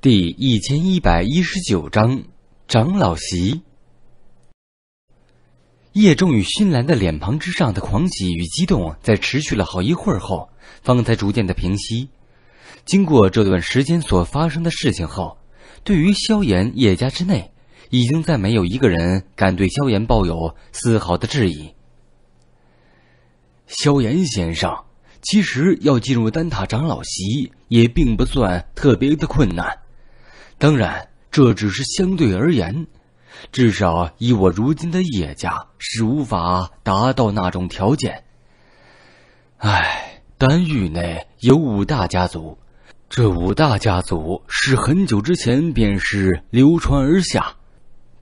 第一千一百一十九章长老席。叶重与熏兰的脸庞之上的狂喜与激动，在持续了好一会儿后，方才逐渐的平息。经过这段时间所发生的事情后，对于萧炎，叶家之内，已经在没有一个人敢对萧炎抱有丝毫的质疑。萧炎先生，其实要进入丹塔长老席，也并不算特别的困难。当然，这只是相对而言。至少以我如今的叶家是无法达到那种条件。唉，丹域内有五大家族，这五大家族是很久之前便是流传而下。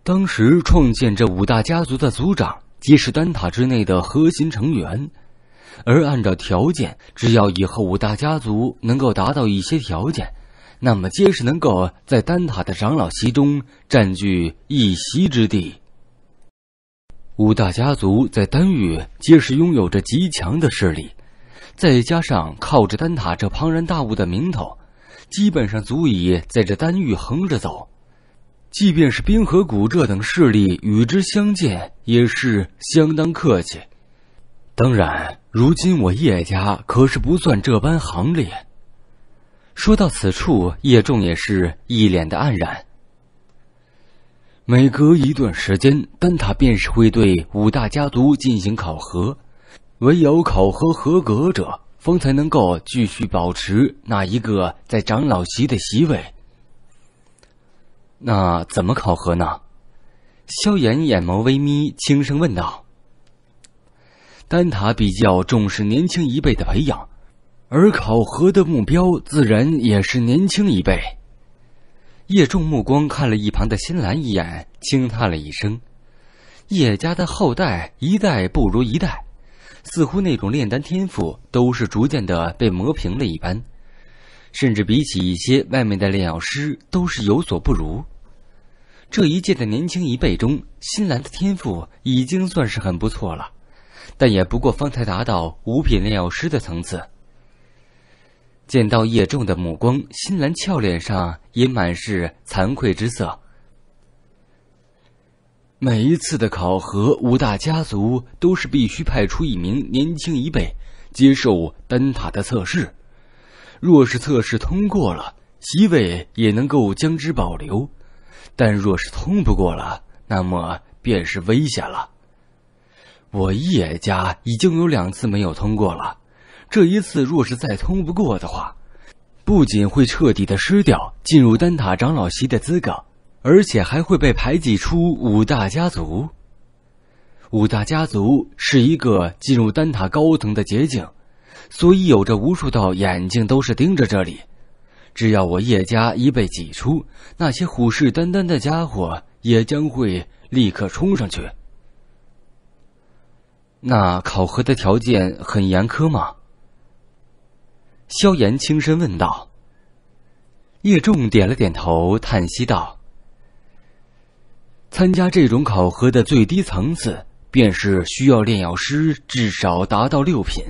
当时创建这五大家族的族长，即是丹塔之内的核心成员。而按照条件，只要以后五大家族能够达到一些条件。那么，皆是能够在丹塔的长老席中占据一席之地。五大家族在丹域皆是拥有着极强的势力，再加上靠着丹塔这庞然大物的名头，基本上足以在这丹域横着走。即便是冰河谷这等势力与之相见，也是相当客气。当然，如今我叶家可是不算这般行列。说到此处，叶重也是一脸的黯然。每隔一段时间，丹塔便是会对五大家族进行考核，唯有考核合格者，方才能够继续保持那一个在长老席的席位。那怎么考核呢？萧炎眼眸微眯，轻声问道：“丹塔比较重视年轻一辈的培养。”而考核的目标自然也是年轻一辈。叶重目光看了一旁的新兰一眼，轻叹了一声：“叶家的后代一代不如一代，似乎那种炼丹天赋都是逐渐的被磨平了一般，甚至比起一些外面的炼药师都是有所不如。这一届的年轻一辈中，新兰的天赋已经算是很不错了，但也不过方才达到五品炼药师的层次。”见到叶仲的目光，新兰俏脸上也满是惭愧之色。每一次的考核，五大家族都是必须派出一名年轻一辈接受灯塔的测试。若是测试通过了，席位也能够将之保留；但若是通不过了，那么便是危险了。我叶家已经有两次没有通过了。这一次若是再通不过的话，不仅会彻底的失掉进入丹塔长老席的资格，而且还会被排挤出五大家族。五大家族是一个进入丹塔高层的捷径，所以有着无数道眼睛都是盯着这里。只要我叶家一被挤出，那些虎视眈眈的家伙也将会立刻冲上去。那考核的条件很严苛吗？萧炎轻声问道：“叶仲点了点头，叹息道：‘参加这种考核的最低层次，便是需要炼药师至少达到六品；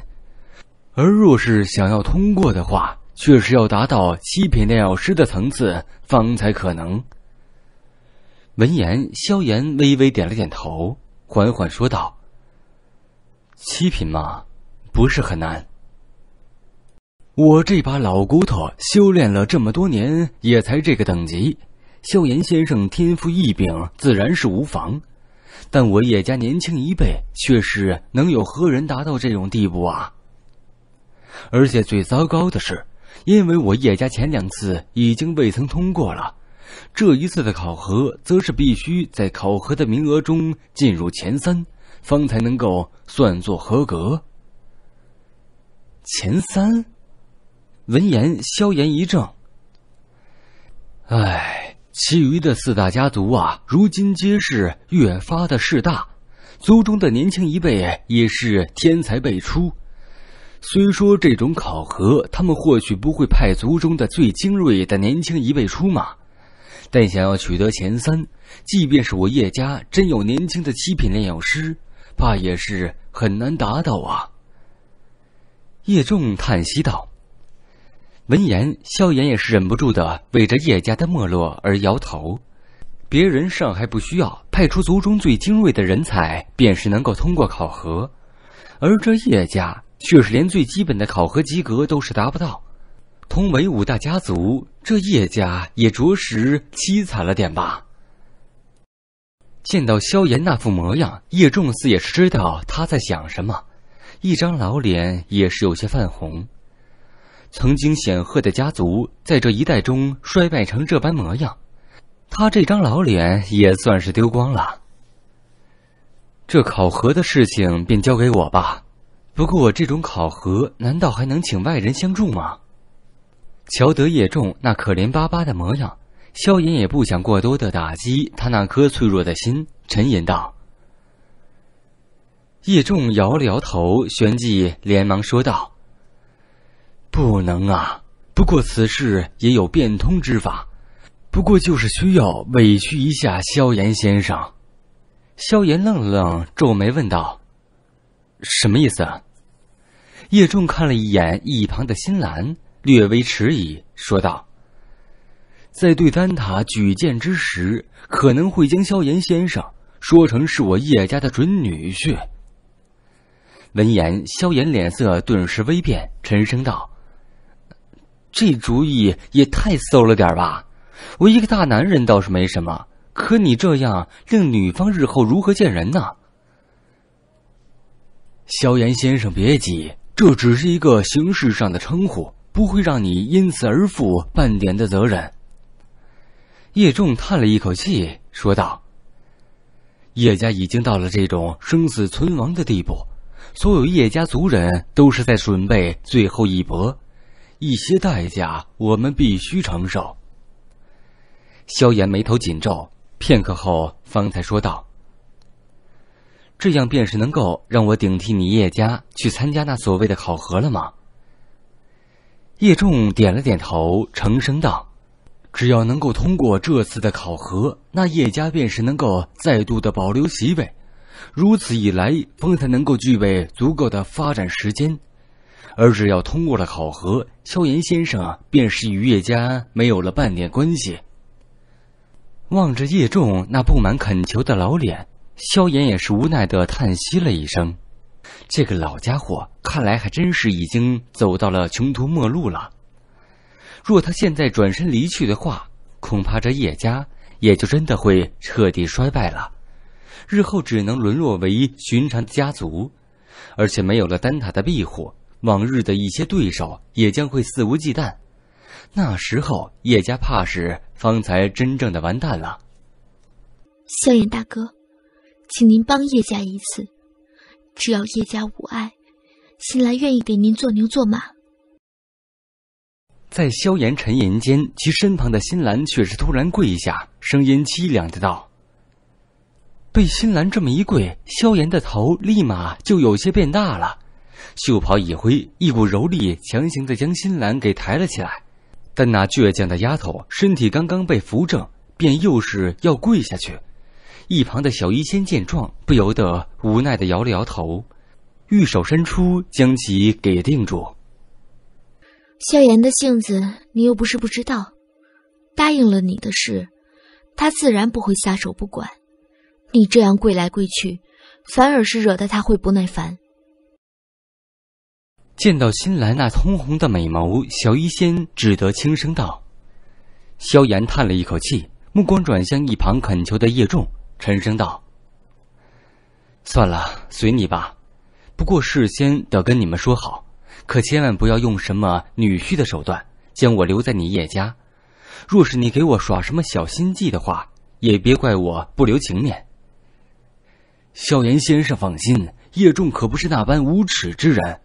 而若是想要通过的话，却是要达到七品炼药师的层次，方才可能。’闻言，萧炎微微点了点头，缓缓说道：‘七品嘛，不是很难。’”我这把老骨头修炼了这么多年，也才这个等级。萧炎先生天赋异禀，自然是无妨。但我叶家年轻一辈，却是能有何人达到这种地步啊？而且最糟糕的是，因为我叶家前两次已经未曾通过了，这一次的考核，则是必须在考核的名额中进入前三，方才能够算作合格。前三。闻言，萧炎一怔。唉，其余的四大家族啊，如今皆是越发的势大，族中的年轻一辈也是天才辈出。虽说这种考核，他们或许不会派族中的最精锐的年轻一辈出马，但想要取得前三，即便是我叶家真有年轻的七品炼药师，怕也是很难达到啊。叶重叹息道。闻言，萧炎也是忍不住的为这叶家的没落而摇头。别人尚还不需要派出族中最精锐的人才，便是能够通过考核，而这叶家却是连最基本的考核及格都是达不到。同为五大家族，这叶家也着实凄惨了点吧？见到萧炎那副模样，叶仲嗣也是知道他在想什么，一张老脸也是有些泛红。曾经显赫的家族，在这一代中衰败成这般模样，他这张老脸也算是丢光了。这考核的事情便交给我吧。不过这种考核，难道还能请外人相助吗？瞧得叶仲那可怜巴巴的模样，萧炎也不想过多的打击他那颗脆弱的心，沉吟道：“叶重摇了摇头，旋即连忙说道。”不能啊！不过此事也有变通之法，不过就是需要委屈一下萧炎先生。萧炎愣了愣，皱眉问道：“什么意思？”叶重看了一眼一旁的新兰，略微迟疑说道：“在对丹塔举荐之时，可能会将萧炎先生说成是我叶家的准女婿。”闻言，萧炎脸色顿时微变，沉声道。这主意也太馊了点吧！我一个大男人倒是没什么，可你这样令女方日后如何见人呢？萧炎先生，别急，这只是一个形式上的称呼，不会让你因此而负半点的责任。”叶重叹了一口气说道：“叶家已经到了这种生死存亡的地步，所有叶家族人都是在准备最后一搏。”一些代价我们必须承受。萧炎眉头紧皱，片刻后方才说道：“这样便是能够让我顶替你叶家去参加那所谓的考核了吗？”叶重点了点头，沉声道：“只要能够通过这次的考核，那叶家便是能够再度的保留席位。如此一来，方才能够具备足够的发展时间。”而只要通过了考核，萧炎先生便是与叶家没有了半点关系。望着叶重那不满恳求的老脸，萧炎也是无奈的叹息了一声。这个老家伙看来还真是已经走到了穷途末路了。若他现在转身离去的话，恐怕这叶家也就真的会彻底衰败了，日后只能沦落为寻常家族，而且没有了丹塔的庇护。往日的一些对手也将会肆无忌惮，那时候叶家怕是方才真正的完蛋了。萧炎大哥，请您帮叶家一次，只要叶家无碍，新兰愿意给您做牛做马。在萧炎沉吟间，其身旁的新兰却是突然跪下，声音凄凉的道：“被新兰这么一跪，萧炎的头立马就有些变大了。”袖袍一挥，一股柔力强行的将新兰给抬了起来。但那倔强的丫头身体刚刚被扶正，便又是要跪下去。一旁的小医仙见状，不由得无奈的摇了摇头，玉手伸出将其给定住。萧炎的性子你又不是不知道，答应了你的事，他自然不会撒手不管。你这样跪来跪去，反而是惹得他会不耐烦。见到新来那通红的美眸，小医仙只得轻声道：“萧炎叹了一口气，目光转向一旁恳求的叶仲，沉声道：‘算了，随你吧。不过事先得跟你们说好，可千万不要用什么女婿的手段将我留在你叶家。若是你给我耍什么小心计的话，也别怪我不留情面。’萧炎先生放心，叶仲可不是那般无耻之人。”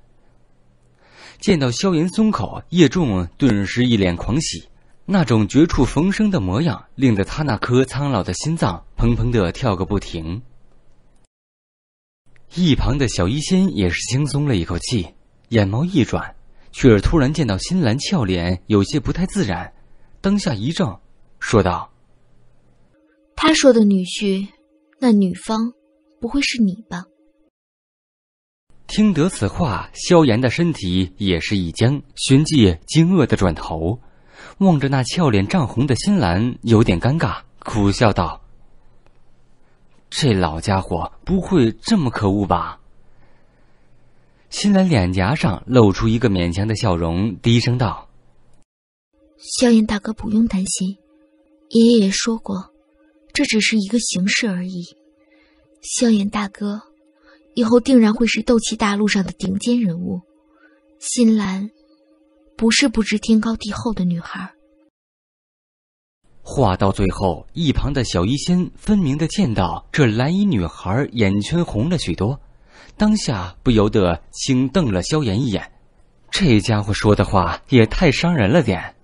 见到萧炎松口，叶重顿时一脸狂喜，那种绝处逢生的模样令得他那颗苍老的心脏砰砰地跳个不停。一旁的小医仙也是轻松了一口气，眼眸一转，却是突然见到新兰俏脸有些不太自然，当下一怔，说道：“他说的女婿，那女方不会是你吧？”听得此话，萧炎的身体也是一僵，寻迹惊愕的转头，望着那俏脸涨红的新兰，有点尴尬，苦笑道：“这老家伙不会这么可恶吧？”新兰脸颊上露出一个勉强的笑容，低声道：“萧炎大哥不用担心，爷爷也说过，这只是一个形式而已。”萧炎大哥。以后定然会是斗气大陆上的顶尖人物。新兰不是不知天高地厚的女孩。话到最后，一旁的小医仙分明的见到这蓝衣女孩眼圈红了许多，当下不由得轻瞪了萧炎一眼，这家伙说的话也太伤人了点。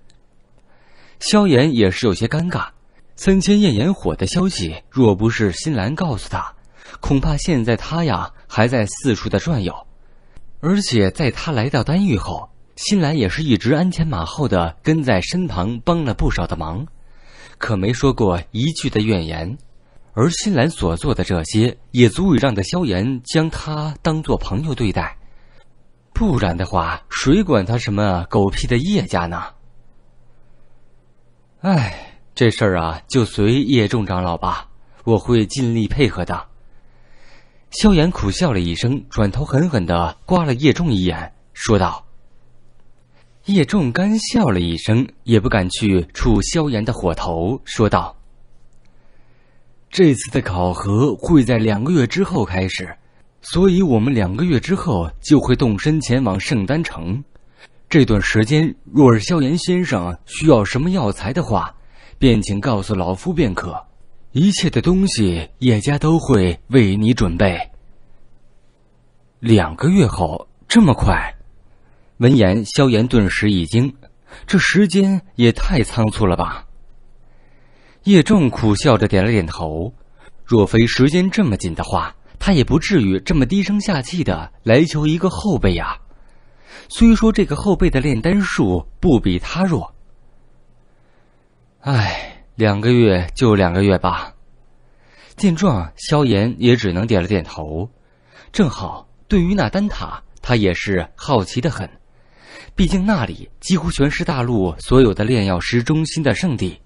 萧炎也是有些尴尬，三千焱炎火的消息若不是新兰告诉他。恐怕现在他呀还在四处的转悠，而且在他来到丹域后，新兰也是一直鞍前马后的跟在身旁，帮了不少的忙，可没说过一句的怨言。而新兰所做的这些，也足以让的萧炎将他当做朋友对待，不然的话，谁管他什么狗屁的叶家呢？哎，这事儿啊，就随叶重长老吧，我会尽力配合的。萧炎苦笑了一声，转头狠狠的刮了叶重一眼，说道：“叶重干笑了一声，也不敢去触萧炎的火头，说道：‘这次的考核会在两个月之后开始，所以我们两个月之后就会动身前往圣丹城。这段时间若是萧炎先生需要什么药材的话，便请告诉老夫便可。’”一切的东西，叶家都会为你准备。两个月后，这么快？闻言，萧炎顿时一惊，这时间也太仓促了吧。叶正苦笑着点了点头，若非时间这么紧的话，他也不至于这么低声下气的来求一个后辈呀。虽说这个后辈的炼丹术不比他弱，唉。两个月就两个月吧。见状，萧炎也只能点了点头。正好，对于那丹塔，他也是好奇的很。毕竟那里几乎全是大陆所有的炼药师中心的圣地。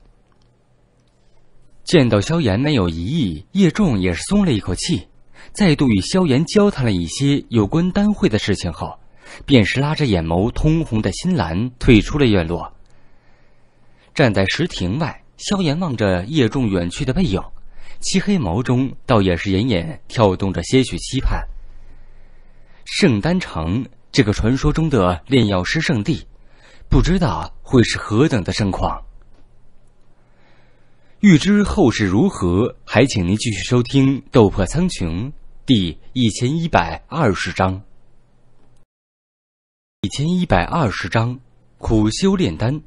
见到萧炎没有疑义，叶重也是松了一口气。再度与萧炎交谈了一些有关丹会的事情后，便是拉着眼眸通红的新兰退出了院落。站在石亭外。萧炎望着叶重远去的背影，漆黑眸中倒也是隐隐跳动着些许期盼。圣丹城，这个传说中的炼药师圣地，不知道会是何等的盛况。欲知后事如何，还请您继续收听《斗破苍穹》第一千一百二十章。一千一百二十章，苦修炼丹。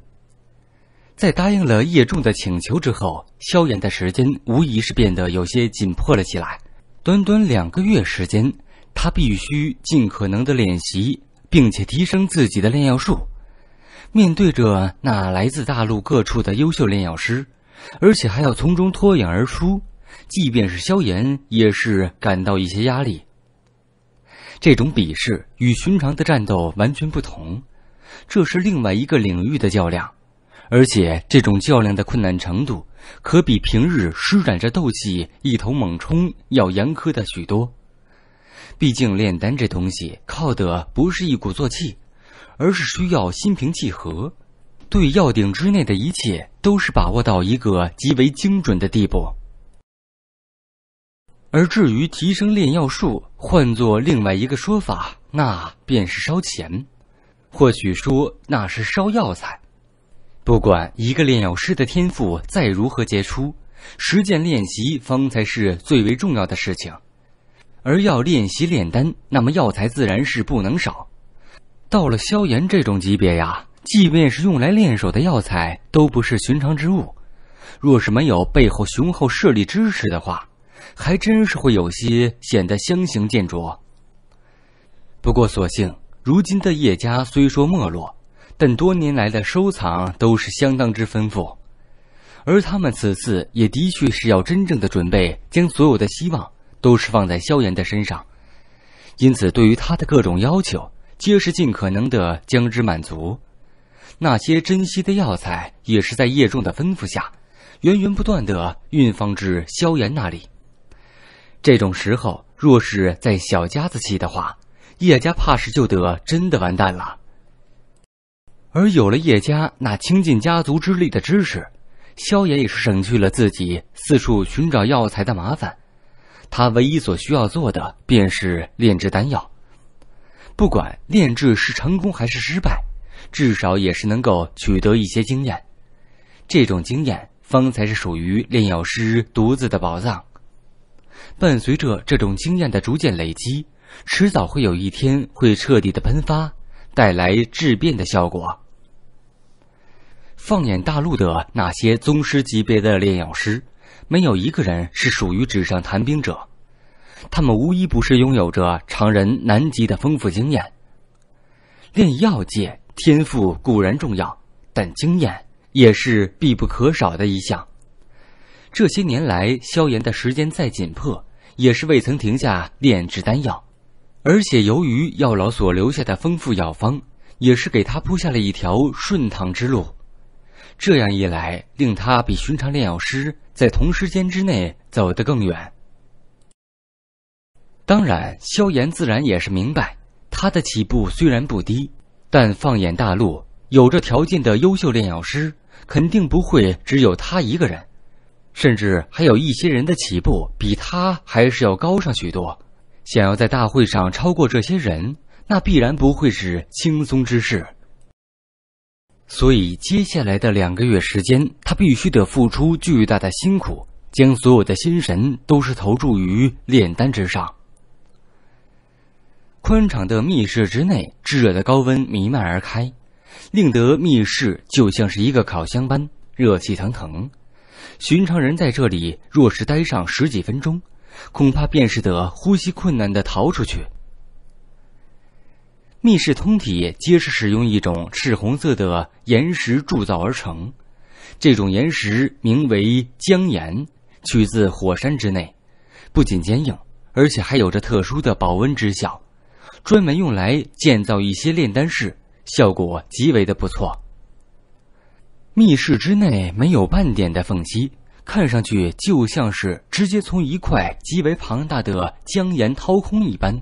在答应了叶重的请求之后，萧炎的时间无疑是变得有些紧迫了起来。短短两个月时间，他必须尽可能的练习，并且提升自己的炼药术。面对着那来自大陆各处的优秀炼药师，而且还要从中脱颖而出，即便是萧炎也是感到一些压力。这种比试与寻常的战斗完全不同，这是另外一个领域的较量。而且这种较量的困难程度，可比平日施展着斗气一头猛冲要严苛的许多。毕竟炼丹这东西靠的不是一鼓作气，而是需要心平气和，对药鼎之内的一切都是把握到一个极为精准的地步。而至于提升炼药术，换作另外一个说法，那便是烧钱，或许说那是烧药材。不管一个炼药师的天赋再如何杰出，实践练习方才是最为重要的事情。而要练习炼丹，那么药材自然是不能少。到了萧炎这种级别呀，即便是用来练手的药材，都不是寻常之物。若是没有背后雄厚势力支持的话，还真是会有些显得相形见绌。不过所幸，如今的叶家虽说没落。但多年来的收藏都是相当之丰富，而他们此次也的确是要真正的准备，将所有的希望都是放在萧炎的身上，因此对于他的各种要求，皆是尽可能的将之满足。那些珍稀的药材也是在叶重的吩咐下，源源不断的运放至萧炎那里。这种时候，若是在小家子气的话，叶家怕是就得真的完蛋了。而有了叶家那倾尽家族之力的支持，萧炎也是省去了自己四处寻找药材的麻烦。他唯一所需要做的，便是炼制丹药。不管炼制是成功还是失败，至少也是能够取得一些经验。这种经验方才是属于炼药师独自的宝藏。伴随着这种经验的逐渐累积，迟早会有一天会彻底的喷发，带来质变的效果。放眼大陆的那些宗师级别的炼药师，没有一个人是属于纸上谈兵者，他们无一不是拥有着常人难及的丰富经验。炼药界天赋固然重要，但经验也是必不可少的一项。这些年来，萧炎的时间再紧迫，也是未曾停下炼制丹药，而且由于药老所留下的丰富药方，也是给他铺下了一条顺堂之路。这样一来，令他比寻常炼药师在同时间之内走得更远。当然，萧炎自然也是明白，他的起步虽然不低，但放眼大陆，有着条件的优秀炼药师肯定不会只有他一个人，甚至还有一些人的起步比他还是要高上许多。想要在大会上超过这些人，那必然不会是轻松之事。所以，接下来的两个月时间，他必须得付出巨大的辛苦，将所有的心神都是投注于炼丹之上。宽敞的密室之内，炙热的高温弥漫而开，令得密室就像是一个烤箱般热气腾腾。寻常人在这里若是待上十几分钟，恐怕便是得呼吸困难的逃出去。密室通体皆是使用一种赤红色的岩石铸造而成，这种岩石名为江岩，取自火山之内，不仅坚硬，而且还有着特殊的保温之效，专门用来建造一些炼丹室，效果极为的不错。密室之内没有半点的缝隙，看上去就像是直接从一块极为庞大的江岩掏空一般。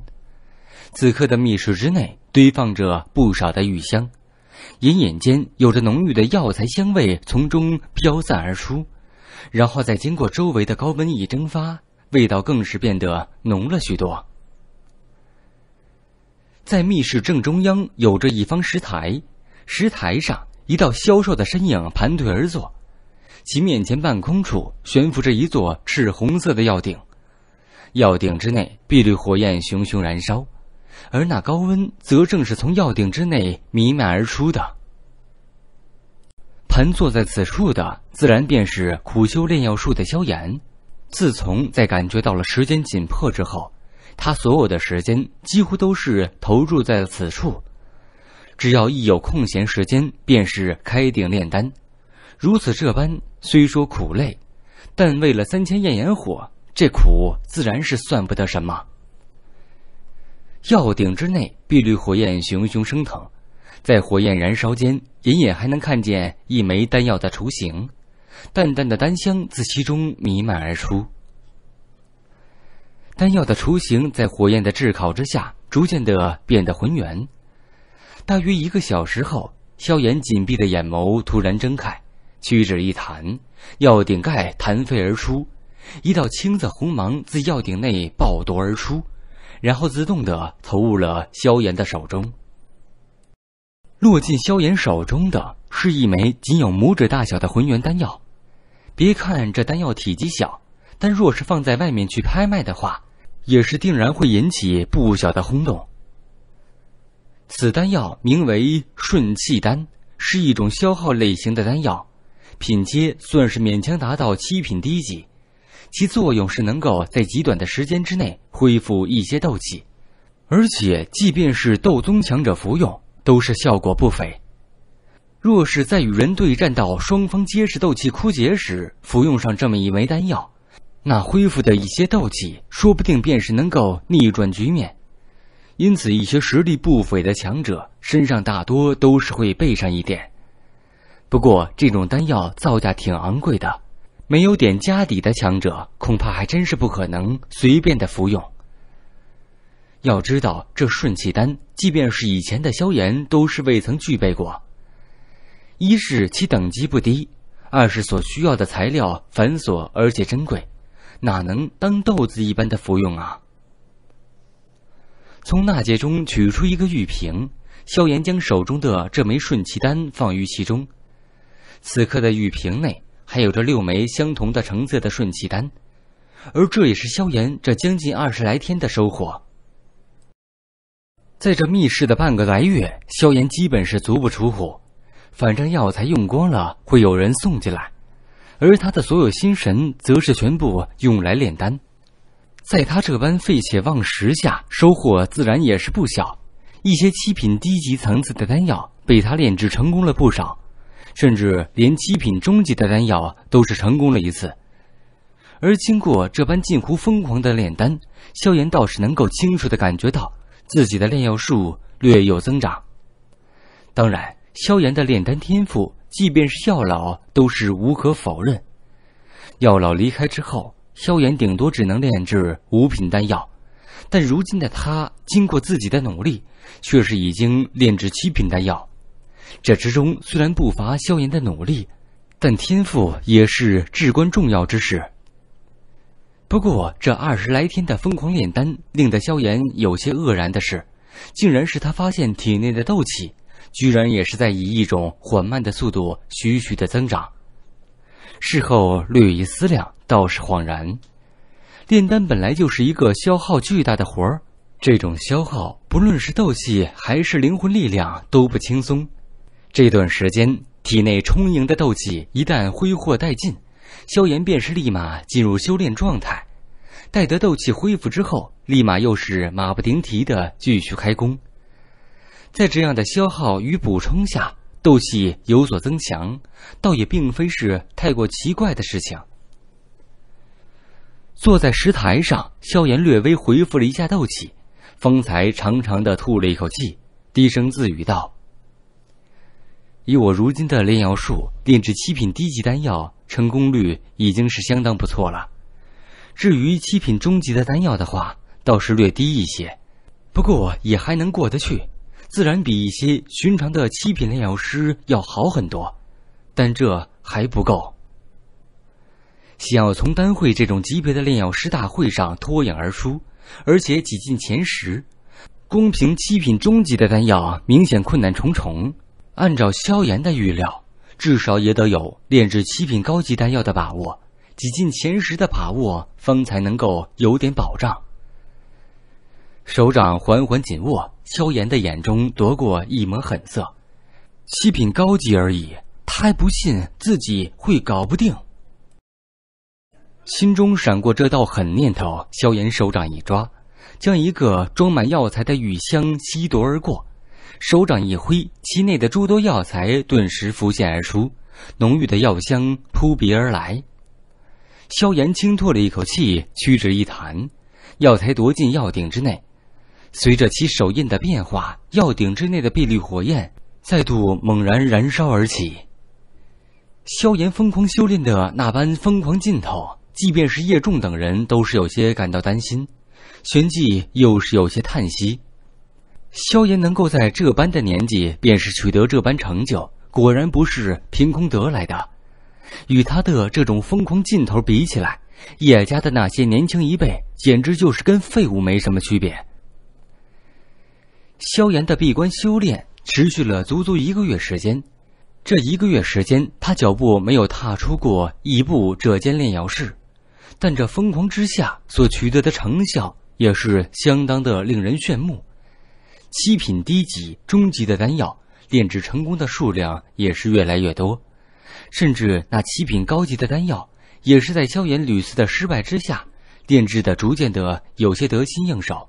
此刻的密室之内。堆放着不少的玉香，隐隐间有着浓郁的药材香味从中飘散而出，然后再经过周围的高温一蒸发，味道更是变得浓了许多。在密室正中央有着一方石台，石台上一道消瘦的身影盘腿而坐，其面前半空处悬浮着一座赤红色的药鼎，药鼎之内碧绿火焰熊熊燃烧。而那高温，则正是从药鼎之内弥漫而出的。盘坐在此处的，自然便是苦修炼药术的萧炎。自从在感觉到了时间紧迫之后，他所有的时间几乎都是投入在此处。只要一有空闲时间，便是开鼎炼丹。如此这般，虽说苦累，但为了三千焰炎火，这苦自然是算不得什么。药鼎之内，碧绿火焰熊熊升腾，在火焰燃烧间，隐隐还能看见一枚丹药的雏形，淡淡的丹香自其中弥漫而出。丹药的雏形在火焰的炙烤之下，逐渐的变得浑圆。大约一个小时后，萧炎紧闭的眼眸突然睁开，屈指一弹，药鼎盖弹飞而出，一道青色红芒自药鼎内爆夺而出。然后自动的投入了萧炎的手中。落进萧炎手中的是一枚仅有拇指大小的魂元丹药。别看这丹药体积小，但若是放在外面去拍卖的话，也是定然会引起不小的轰动。此丹药名为顺气丹，是一种消耗类型的丹药，品阶算是勉强达到七品低级。其作用是能够在极短的时间之内恢复一些斗气，而且即便是斗宗强者服用，都是效果不菲。若是在与人对战到双方皆是斗气枯竭时，服用上这么一枚丹药，那恢复的一些斗气，说不定便是能够逆转局面。因此，一些实力不菲的强者身上大多都是会备上一点。不过，这种丹药造价挺昂贵的。没有点家底的强者，恐怕还真是不可能随便的服用。要知道，这顺气丹，即便是以前的萧炎，都是未曾具备过。一是其等级不低，二是所需要的材料繁琐而且珍贵，哪能当豆子一般的服用啊？从纳戒中取出一个玉瓶，萧炎将手中的这枚顺气丹放于其中。此刻的玉瓶内。还有这六枚相同的橙色的顺气丹，而这也是萧炎这将近二十来天的收获。在这密室的半个来月，萧炎基本是足不出户，反正药材用光了会有人送进来，而他的所有心神则是全部用来炼丹。在他这般废寝忘食下，收获自然也是不小，一些七品低级层次的丹药被他炼制成功了不少。甚至连七品中级的丹药都是成功了一次，而经过这般近乎疯狂的炼丹，萧炎倒是能够清楚的感觉到自己的炼药术略有增长。当然，萧炎的炼丹天赋，即便是药老都是无可否认。药老离开之后，萧炎顶多只能炼制五品丹药，但如今的他，经过自己的努力，却是已经炼制七品丹药。这之中虽然不乏萧炎的努力，但天赋也是至关重要之事。不过这二十来天的疯狂炼丹，令得萧炎有些愕然的是，竟然是他发现体内的斗气，居然也是在以一种缓慢的速度徐徐的增长。事后略一思量，倒是恍然：炼丹本来就是一个消耗巨大的活儿，这种消耗不论是斗气还是灵魂力量都不轻松。这段时间体内充盈的斗气一旦挥霍殆尽，萧炎便是立马进入修炼状态。待得斗气恢复之后，立马又是马不停蹄的继续开工。在这样的消耗与补充下，斗气有所增强，倒也并非是太过奇怪的事情。坐在石台上，萧炎略微回复了一下斗气，方才长长的吐了一口气，低声自语道。以我如今的炼药术，炼制七品低级丹药成功率已经是相当不错了。至于七品中级的丹药的话，倒是略低一些，不过也还能过得去。自然比一些寻常的七品炼药师要好很多，但这还不够。想要从丹会这种级别的炼药师大会上脱颖而出，而且挤进前十，光凭七品中级的丹药，明显困难重重。按照萧炎的预料，至少也得有炼制七品高级丹药的把握，挤进前十的把握，方才能够有点保障。手掌缓缓紧握，萧炎的眼中夺过一抹狠色。七品高级而已，他还不信自己会搞不定。心中闪过这道狠念头，萧炎手掌一抓，将一个装满药材的玉箱吸夺而过。手掌一挥，其内的诸多药材顿时浮现而出，浓郁的药香扑鼻而来。萧炎轻吐了一口气，屈指一弹，药材夺进药鼎之内。随着其手印的变化，药鼎之内的碧绿火焰再度猛然燃烧而起。萧炎疯狂修炼的那般疯狂劲头，即便是叶重等人都是有些感到担心，旋即又是有些叹息。萧炎能够在这般的年纪，便是取得这般成就，果然不是凭空得来的。与他的这种疯狂劲头比起来，叶家的那些年轻一辈，简直就是跟废物没什么区别。萧炎的闭关修炼持续了足足一个月时间，这一个月时间，他脚步没有踏出过一步这间炼药室，但这疯狂之下所取得的成效，也是相当的令人炫目。七品低级、中级的丹药炼制成功的数量也是越来越多，甚至那七品高级的丹药也是在萧炎屡次的失败之下炼制的，逐渐的有些得心应手。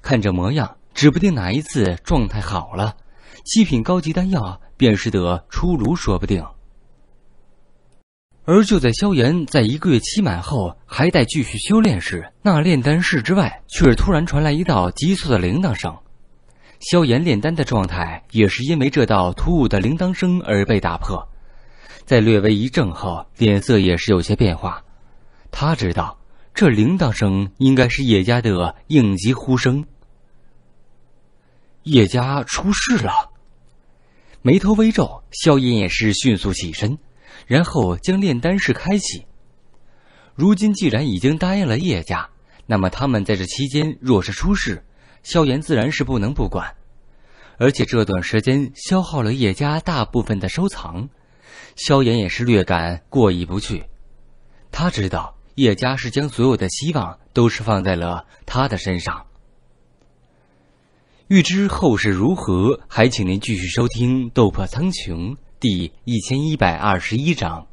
看这模样，指不定哪一次状态好了，七品高级丹药便是得出炉，说不定。而就在萧炎在一个月期满后还待继续修炼时，那炼丹室之外却是突然传来一道急促的铃铛声。萧炎炼丹的状态也是因为这道突兀的铃铛声而被打破，在略微一怔后，脸色也是有些变化。他知道，这铃铛声应该是叶家的应急呼声。叶家出事了，眉头微皱，萧炎也是迅速起身，然后将炼丹室开启。如今既然已经答应了叶家，那么他们在这期间若是出事，萧炎自然是不能不管，而且这段时间消耗了叶家大部分的收藏，萧炎也是略感过意不去。他知道叶家是将所有的希望都是放在了他的身上。欲知后事如何，还请您继续收听《斗破苍穹》第一千一百二十一章。